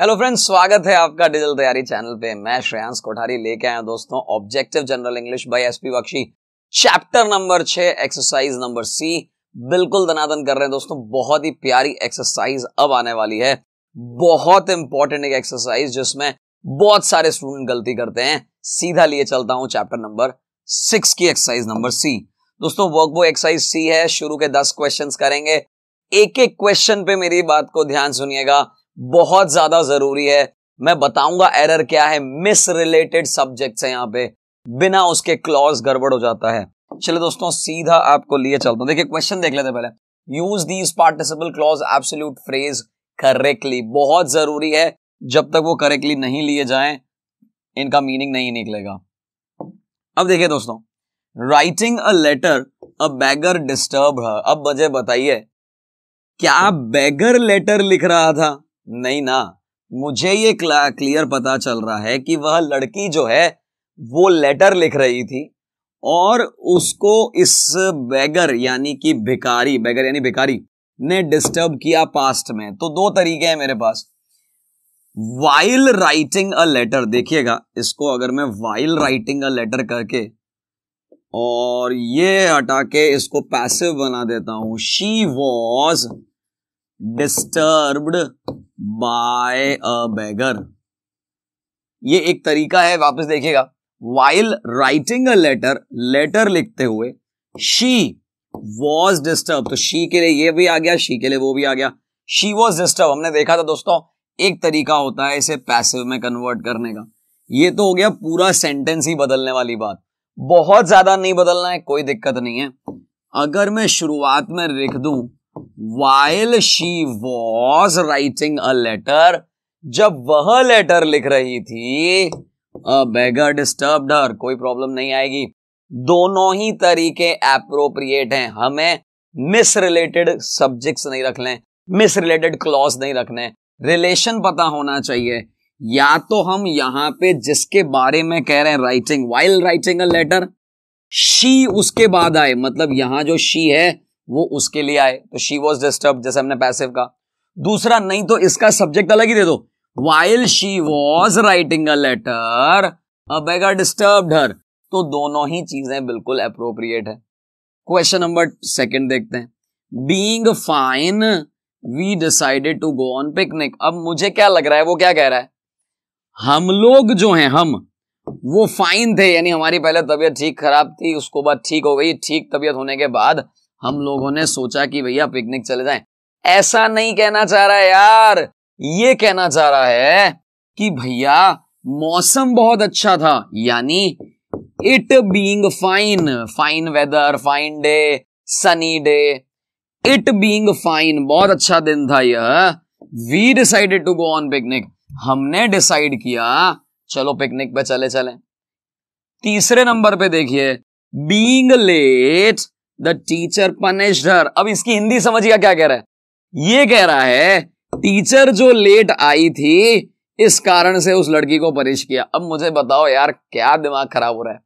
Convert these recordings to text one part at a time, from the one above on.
Hello friends स्वागत है आपका डिजिटल तैयारी चैनल पे मैं श्रेयांश कोठारी लेके आया दोस्तों objective general English by SP Bakshi chapter number छह एक्सरसाइज नंबर सी बिल्कुल धनादन कर रहे हैं दोस्तों बहुत ही प्यारी एक्सरसाइज अब आने वाली है बहुत इंपॉर्टेंट एक एक्सरसाइज जिसमें बहुत सारे स्टूडेंट गलती करते हैं सीधा लिए चलता हूं चैप्टर नंबर सिक्स की एक्सरसाइज नंबर सी दोस्तों वर्कबुक एक्सरसाइज सी है शुरू के दस क्वेश्चन करेंगे एक एक क्वेश्चन पे मेरी बात को ध्यान सुनिएगा बहुत ज्यादा जरूरी है मैं बताऊंगा एरर क्या है मिस रिलेटेड सब्जेक्ट है यहाँ पे बिना उसके क्लॉज गड़बड़ हो जाता है चलिए दोस्तों सीधा आपको लिए चलता हूं देखिए क्वेश्चन देख लेते पहले use these participle clause absolute phrase correctly बहुत जरूरी है जब तक वो करेक्टली नहीं लिए जाए इनका मीनिंग नहीं निकलेगा अब देखिए दोस्तों writing a letter a beggar disturb अब मुझे बताइए क्या बैगर लेटर लिख रहा था नहीं ना मुझे ये क्लियर पता चल रहा है कि वह लड़की जो है वो लेटर लिख रही थी और उसको इस बैगर यानी कि भिकारी बैगर यानी भिकारी ने डिस्टर्ब किया पास्ट में तो दो तरीके हैं मेरे पास वाइल राइटिंग अ लेटर देखिएगा इसको अगर मैं वाइल राइटिंग अ लेटर करके और ये हटा के इसको पैसिव बना देता हूं she was disturbed by a beggar ये एक तरीका है वापस देखिएगा while writing a letter letter लिखते हुए शी वॉज डिस्टर्ब तो शी के लिए ये भी आ गया शी के लिए वो भी आ गया शी वॉज डिस्टर्ब हमने देखा था दोस्तों एक तरीका होता है इसे पैसिव में कन्वर्ट करने का ये तो हो गया पूरा सेंटेंस ही बदलने वाली बात बहुत ज्यादा नहीं बदलना है कोई दिक्कत नहीं है अगर मैं शुरुआत में लिख दूं while she was writing a letter जब वह लेटर लिख रही थी बेगर डिस्टर्ब हर कोई प्रॉब्लम नहीं आएगी दोनों ही तरीके एप्रोप्रिएट हैं हमें मिस रिलेटेड सब्जेक्ट्स नहीं रख लें मिस रिलेटेड क्लॉज नहीं रखने रिलेशन पता होना चाहिए या तो हम यहां पे जिसके बारे में कह रहे हैं writing while writing a letter she उसके बाद आए मतलब यहां जो शी है वो उसके लिए आए तो शी वॉज डिस्टर्ब जैसे हमने पैसिव का दूसरा नहीं तो इसका सब्जेक्ट अलग ही दे दो while she was writing a letter a beggar disturb her तो दोनों ही चीजें बिल्कुल अप्रोप्रिएट है क्वेश्चन नंबर सेकंड देखते हैं being fine we decided to go on picnic अब मुझे क्या लग रहा है वो क्या कह रहा है हम लोग जो हैं हम वो फाइन थे यानी हमारी पहले तबीयत ठीक खराब थी उसको बाद ठीक हो गई ठीक तबीयत होने के बाद हम लोगों ने सोचा कि भैया पिकनिक चले जाएं ऐसा नहीं कहना चाह रहा है यार ये कहना चाह रहा है कि भैया मौसम बहुत अच्छा था यानी it being fine fine weather fine day sunny day it being fine बहुत अच्छा दिन था यह we decided to go on picnic हमने डिसाइड किया चलो पिकनिक पे चले चले तीसरे नंबर पे देखिए being late the teacher punished her अब इसकी हिंदी समझिएगा क्या कह रहा है ये कह रहा है टीचर जो लेट आई थी इस कारण से उस लड़की को पनिश किया अब मुझे बताओ यार क्या दिमाग खराब हो रहा है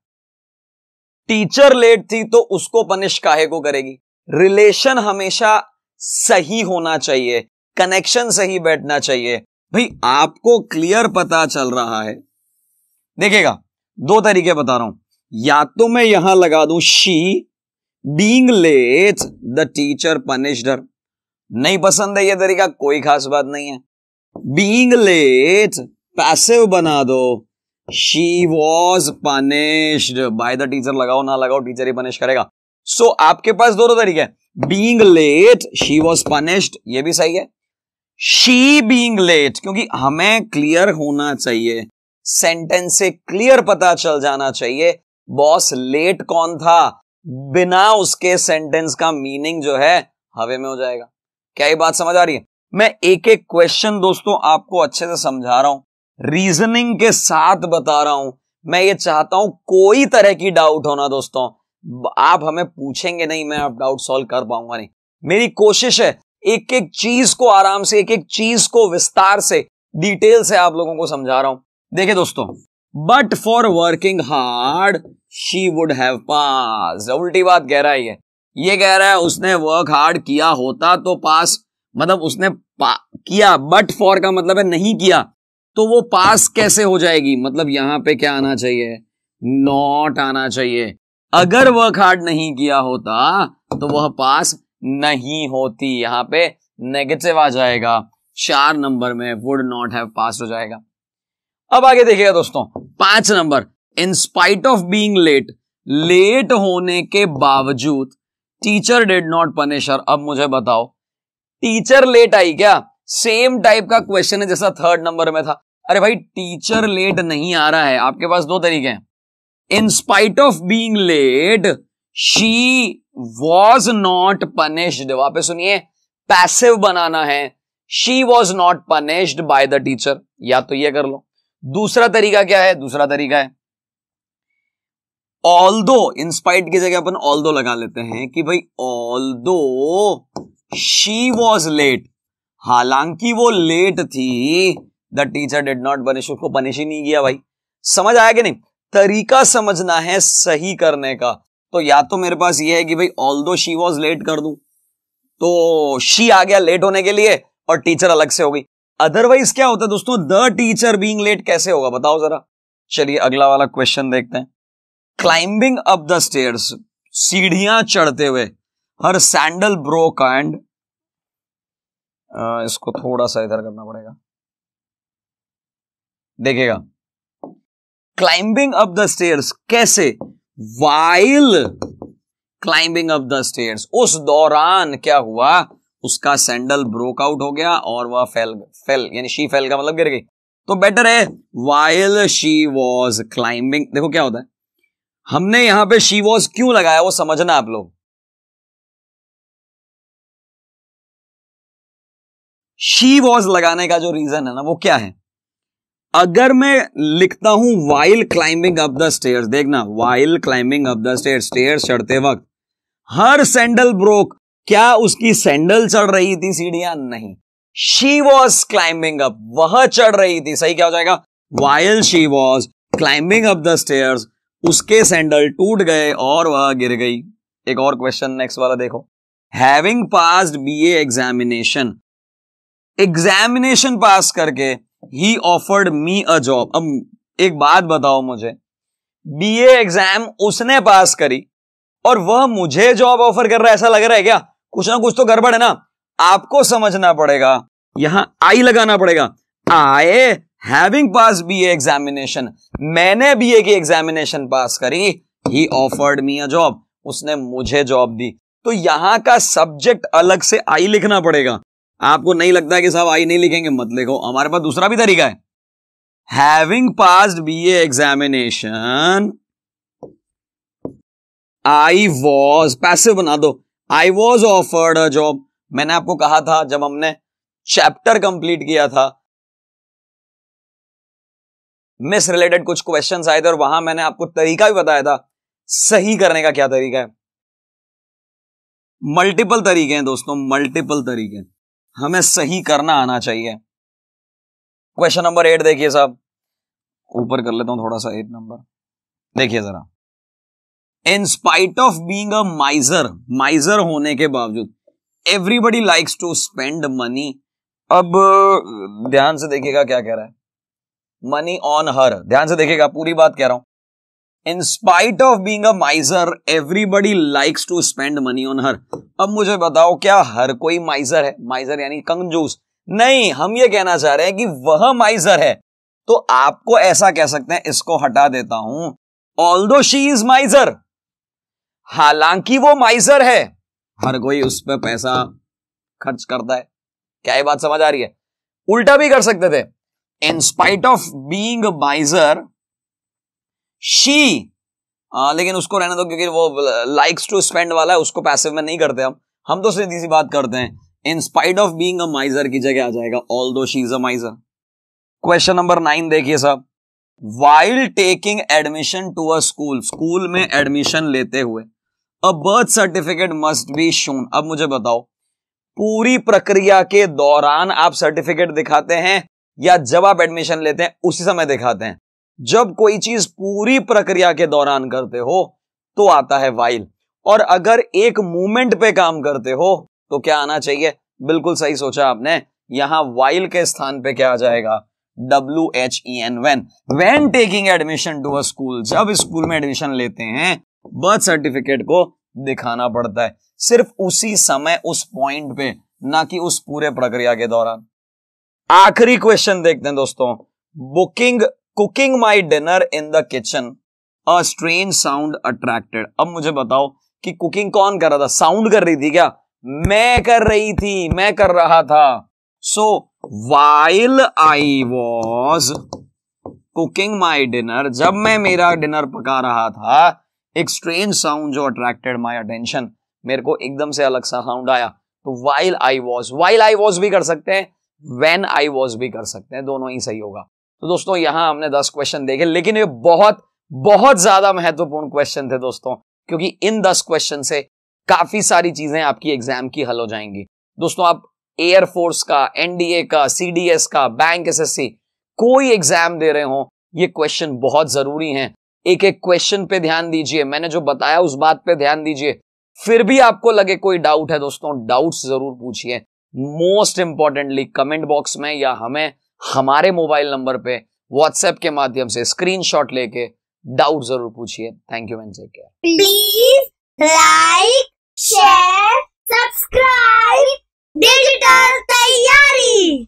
टीचर लेट थी तो उसको पनिश काहे को करेगी रिलेशन हमेशा सही होना चाहिए कनेक्शन सही बैठना चाहिए भाई आपको क्लियर पता चल रहा है देखिएगा दो तरीके बता रहा हूं या तो मैं यहां लगा दूं she being late the teacher punished her नहीं पसंद है ये तरीका कोई खास बात नहीं है बींग लेट पैसिव बना दो she was punished by the teacher लगाओ ना लगाओ टीचर ही पनिश करेगा सो so, आपके पास दोनों तरीके हैं being late she was punished ये भी सही है शी बींग लेट क्योंकि हमें क्लियर होना चाहिए सेंटेंस से क्लियर पता चल जाना चाहिए बॉस लेट कौन था Hmm. बिना उसके सेंटेंस का मीनिंग जो है हवे में हो जाएगा क्या ये बात समझ आ रही है मैं एक एक क्वेश्चन दोस्तों आपको अच्छे से समझा रहा हूं रीजनिंग के साथ बता रहा हूं मैं ये चाहता हूं कोई तरह की डाउट होना दोस्तों आप हमें पूछेंगे नहीं मैं आप डाउट सॉल्व कर पाऊंगा नहीं मेरी कोशिश है एक एक चीज को आराम से एक एक चीज को विस्तार से डिटेल से आप लोगों को समझा रहा हूं देखिए दोस्तों but for working hard she would have pass उल्टी बात कह रहा है ये ये कह रहा है उसने वर्क हार्ड किया होता तो पास मतलब उसने किया बट फॉर का मतलब है नहीं किया तो वो पास कैसे हो जाएगी मतलब यहां पे क्या आना चाहिए नॉट आना चाहिए अगर वर्क हार्ड नहीं किया होता तो वह पास नहीं होती यहां पे नेगेटिव आ जाएगा चार नंबर में वुड नॉट हैव पास हो जाएगा अब आगे देखिएगा दोस्तों पांच number in spite of being late late होने के बावजूद teacher did not punish her अब मुझे बताओ टीचर लेट आई क्या सेम टाइप का क्वेश्चन है जैसा थर्ड नंबर में था अरे भाई टीचर लेट नहीं आ रहा है आपके पास दो तरीके हैं spite of being late she was not punished वापस सुनिए पैसिव बनाना है she was not punished by the teacher या तो ये कर लो दूसरा तरीका क्या है दूसरा तरीका है ऑल दो इंस्पाइट की जगह अपन ऑल दो लगा लेते हैं कि भाई all although she was late हालांकि वो लेट थी the teacher did not punish उसको बनिश ही नहीं किया भाई समझ आया कि नहीं तरीका समझना है सही करने का तो या तो मेरे पास ये है कि भाई all although she was late कर दू तो शी आ गया लेट होने के लिए और टीचर अलग से हो गई अदरवाइज क्या होता है दोस्तों द टीचर बींग लेट कैसे होगा बताओ जरा चलिए अगला वाला क्वेश्चन देखते हैं क्लाइंबिंग अप द स्टेयर्स सीढ़ियां चढ़ते हुए हर सैंडल ब्रोक एंड इसको थोड़ा सा इधर करना पड़ेगा देखेगा क्लाइंबिंग अप द स्टेयर्स कैसे while climbing up the stairs उस दौरान क्या हुआ उसका सैंडल ब्रोक आउट हो गया और वह फेल फेल यानी शी फेल का मतलब गिर गई तो बेटर है वाइल शी वॉज क्लाइंबिंग देखो क्या होता है हमने यहां पे शी वॉज क्यों लगाया वो समझना आप लोग शी वॉज लगाने का जो रीजन है ना वो क्या है अगर मैं लिखता हूं while climbing up the stairs देखना while climbing up the stair stair चढ़ते वक्त हर सैंडल ब्रोक क्या उसकी सैंडल चढ़ रही थी सीढ़ियां नहीं शी वॉज क्लाइंबिंग अप वह चढ़ रही थी सही क्या हो जाएगा while she was climbing up the stairs उसके सैंडल टूट गए और वह गिर गई एक और क्वेश्चन नेक्स्ट वाला देखो having passed BA examination examination pass करके ही ऑफर्ड मी अ जॉब अब एक बात बताओ मुझे बीए एग्जाम उसने पास करी और वह मुझे जॉब ऑफर कर रहा है ऐसा लग रहा है क्या कुछ ना कुछ तो गड़बड़ है ना आपको समझना पड़ेगा यहां आई लगाना पड़ेगा I having pass B examination मैंने बी ए की एग्जामिनेशन पास करी ही ऑफर्ड मी अ जॉब उसने मुझे जॉब दी तो यहां का सब्जेक्ट अलग से आई लिखना पड़ेगा आपको नहीं लगता कि साहब आई नहीं लिखेंगे मत लिखो हमारे पास दूसरा भी तरीका है having pass B A examination I was passive बना दो I was offered a job मैंने आपको कहा था जब हमने चैप्टर कंप्लीट किया था मिस रिलेटेड कुछ क्वेश्चन आए थे और वहां मैंने आपको तरीका भी बताया था सही करने का क्या तरीका है मल्टीपल तरीके हैं दोस्तों मल्टीपल तरीके हमें सही करना आना चाहिए क्वेश्चन नंबर एट देखिए साहब ऊपर कर लेता हूं थोड़ा सा एट नंबर देखिए जरा in spite of being a miser miser होने के बावजूद everybody likes to spend money अब ध्यान से देखिएगा क्या कह रहा है मनी ऑन हर ध्यान से देखेगा पूरी बात कह रहा हूं in spite of being miser everybody likes to spend money on her अब मुझे बताओ क्या हर कोई माइजर है माइजर यानी कंजूस नहीं हम ये कहना चाह रहे हैं कि वह माइजर है तो आपको ऐसा कह सकते हैं इसको हटा देता हूं ऑल दो शी इज माइजर हालांकि वो माइजर है हर कोई उस पर पैसा खर्च करता है क्या ये बात समझ आ रही है उल्टा भी कर सकते थे in spite of being a she आ, लेकिन उसको रहने दो क्योंकि वो लाइक्स टू स्पेंड वाला है उसको पैसिव में नहीं करते हम हम तो सीधी सी बात करते हैं in spite of being miser की जगह आ जाएगा although she is a miser question number nine देखिए साहब while taking admission to a school school में एडमिशन लेते हुए a birth certificate must be shown अब मुझे बताओ पूरी प्रक्रिया के दौरान आप सर्टिफिकेट दिखाते हैं या जब आप एडमिशन लेते हैं उसी समय दिखाते हैं जब कोई चीज पूरी प्रक्रिया के दौरान करते हो तो आता है वाइल और अगर एक मूवमेंट पे काम करते हो तो क्या आना चाहिए बिल्कुल सही सोचा आपने यहां वाइल के स्थान पे क्या आ जाएगा W H E N when when taking admission to a school जब स्कूल में एडमिशन लेते हैं बर्थ सर्टिफिकेट को दिखाना पड़ता है सिर्फ उसी समय उस पॉइंट पे ना कि उस पूरे प्रक्रिया के दौरान आखिरी क्वेश्चन देखते हैं दोस्तों booking cooking my dinner in the kitchen a strange sound attracted अब मुझे बताओ कि कुकिंग कौन कर रहा था साउंड कर रही थी क्या मैं कर रही थी मैं कर रहा था so while I was cooking my dinner जब मैं मेरा डिनर पका रहा था एक स्ट्रेंज साउंड जो अट्रैक्टेड माई अटेंशन मेरे को एकदम से अलग सा साउंड आया तो while I was while I was भी कर सकते हैं वेन आई वॉज भी कर सकते हैं दोनों ही सही होगा तो दोस्तों यहां हमने दस क्वेश्चन देखे लेकिन ये बहुत बहुत ज्यादा महत्वपूर्ण क्वेश्चन थे दोस्तों क्योंकि इन दस क्वेश्चन से काफी सारी चीजें आपकी एग्जाम की हल हो जाएंगी दोस्तों आप एयरफोर्स का एनडीए का सीडीएस का बैंक एसएससी कोई एग्जाम दे रहे हो ये क्वेश्चन बहुत जरूरी हैं एक एक क्वेश्चन पे ध्यान दीजिए मैंने जो बताया उस बात पे ध्यान दीजिए फिर भी आपको लगे कोई डाउट है दोस्तों डाउट्स जरूर पूछिए मोस्ट इंपॉर्टेंटली कमेंट बॉक्स में या हमें हमारे मोबाइल नंबर पे व्हाट्सएप के माध्यम से स्क्रीनशॉट लेके डाउट जरूर पूछिए thank you and take care please like share subscribe digital तैयारी